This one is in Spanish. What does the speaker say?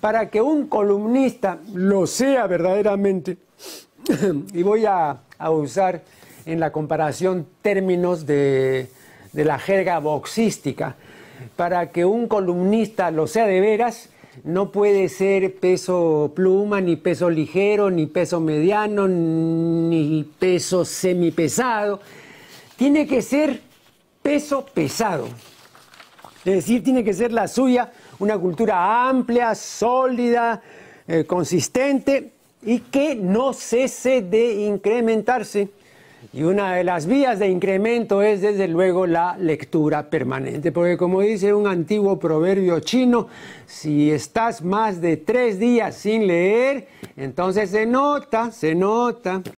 para que un columnista lo sea verdaderamente, y voy a, usar en la comparación términos de, de la jerga boxística, para que un columnista lo sea de veras, no puede ser peso pluma, ni peso ligero, ni peso mediano, ni peso semipesado. Tiene que ser peso pesado. Es decir, tiene que ser la suya una cultura amplia, sólida, eh, consistente y que no cese de incrementarse. Y una de las vías de incremento es desde luego la lectura permanente, porque como dice un antiguo proverbio chino, si estás más de tres días sin leer, entonces se nota, se nota